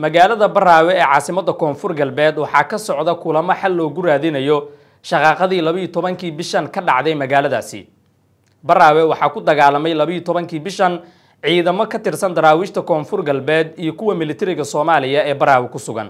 magaalada baraawe ee caasimadda koonfur galbeed waxaa ka socda kulamo xal loogu raadinayo shaqaaqadii labayo tobankii bishan ka dhacday magaaladaasi baraawe waxaa ku dagaalamay labayo tobankii bishan ciidamo ka tirsan daraawiishta koonfur galbeed iyo kuwa militariga soomaaliya ee baraawe ku sugan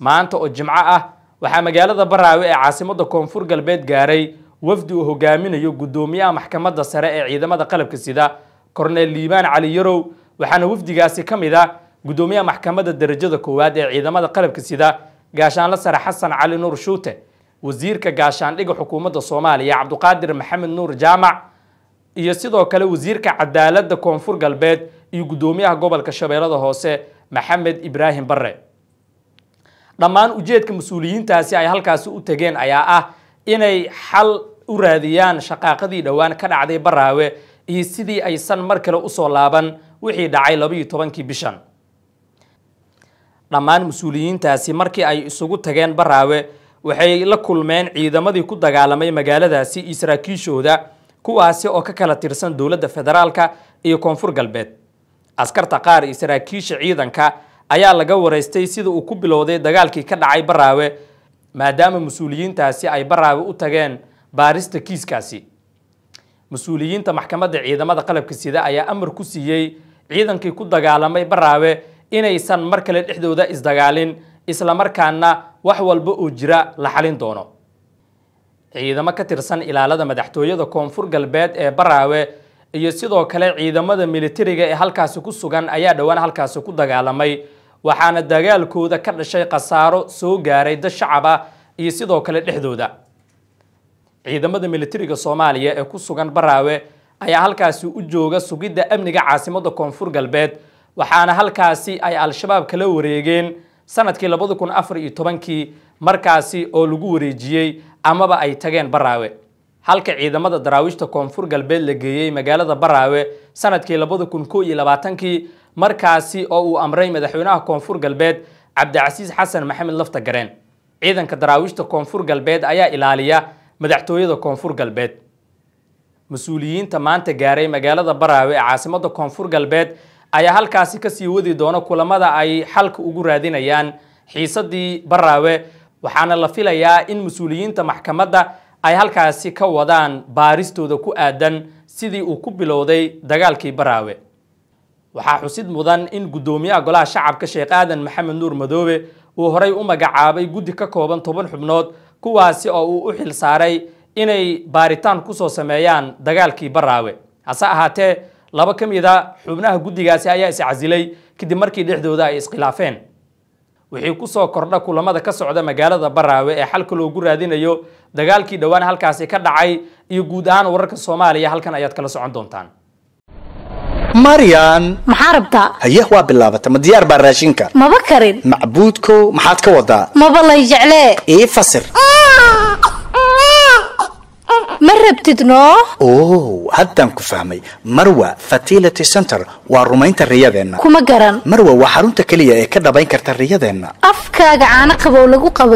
maanta oo jimco ah waxaa magaalada baraawe ee caasimadda koonfur galbeed gaaray wafdi uu hogaaminayo guddoomiyaha maxkamadda sare ee ciidamada qalabka sida korneel liibaan cali yarow waxaana wafdigaasi ka mid a ah gudoomiyaha maxkamadda darajada koowaad ee ciidamada qalabka sida gaashaanla sare xasan cali nuur shuute wasiirka gaashaandhiga xukuumadda soomaaliya cabduqaadir maxamed nuur jaamac iyo sidoo kale wasiirka cadaaladda koonfur galbeed iyo gudoomiyaha gobolka shabeellada hoose maxamed ibraahim bare dhammaan ujeedka mas-uuliyiintaasi ay halkaasi u tegeen ayaa ah inay xal u raadiyaan shaqaaqadii dhowaan ka dhacday baraawe iyo sidii aysan mar kale usoo laaban wixii dhacay labayo tobankii bishan dhammaan mas-uuliyiintaasi markii ay isugu tageen baraawe waxay la kulmeen ciidamadii ku dagaalamay magaaladaasi iyo saraakiishooda kuwaasi oo ka kala tirsan dowladda federaalka iyo koonfur galbeed askarta qaar iyo saraakiisha ciidanka ayaa laga wareystay sida uu ku bilowday dagaalkii ka dhacay baraawe maadaama mas-uuliyiintaasi ay baraawe u tageen baarista kiiskaasi mas-uuliyiinta maxkamadda ciidamada qalabka sida ayaa amar ku siiyey ciidankii ku dagaalamay baraawe inaysan mar kale dhexdooda isdagaalin islamarkaana wax walba oo jira la xalin doono ciidamo ka tirsan ilaalada madaxtooyada koonfur galbeed ee baraawe iyo sidoo kale ciidamada militariga ee halkaasi ku sugan ayaa dhowaan halkaasi ku dagaalamay waxaana dagaalkooda ka dhashay khasaaro soo gaaray dad shacab ah iyo sidoo kale dhexdooda ciidamada militariga soomaaliya ee ku sugan baraawe ayaa halkaasi u jooga sugidda amniga caasimadda koonfur galbeed waxaana halkaasi ay al-shabaab kala wareegeen sanadkii labada kun afar iyo tobankii markaasi oo lagu wareejiyey amaba ay tageen baraawe halka ciidamada daraawiishta koonfur galbeed la geeyey magaalada baraawe sanadkii labada kun koo iyo labaatankii markaasi oo uu amray madaxweynaha koonfur galbeed cabdicasiis xasan maxamed lafta gareen ciidanka daraawiishta koonfur galbeed ayaa ilaaliya madaxtooyada koonfur galbeed mas-uuliyiinta maanta gaaray magaalada baraawe ee caasimadda koonfur galbeed ayaa halkaasi ka sii wadi doona kulamada ay xalka ugu raadinayaan xiisadii baraawe waxaana la filayaa in mas-uuliyiinta maxkamadda ay halkaasi ka wadaan baaristooda ku aadan sidii uu ku bilowday dagaalkii baraawe waxaa xusid mudan in guddoomiyaha golaha shacabka sheekh aadan maxamed nuur madoobe uu horey u magacaabay guddi ka kooban toban xubnood kuwaasi oo uu u xil saaray inay baaritaan kusoo sameeyaan dagaalkii baraawe hase ahaatee laba ka mid a xubnaha guddigaasi ayaa is-casilay kadib markii dhexdooda ay iskhilaafeen wixii ku soo kordha kulamada ka socda magaalada baraawe ee xalka loogu raadinayo dagaalkii dhowaan halkaasi ka dhacay iyo guud ahaan wararka soomaaliya halkan ayaad kala socon doontaan maryan maxaa rabtaa haye waa bilaabata ma diyaar baa raashinka maba karin macbuudkow maxaad ka wadaa maba lay jeclee ii fasir rabtidno haddaan ku fahmay marwa fatility center waa rumaynta riyadeenna kuma garan marwa waa xarunta keliya ee ka dhabayn karta riyadeenna afkaaga caano qabow lagu qabay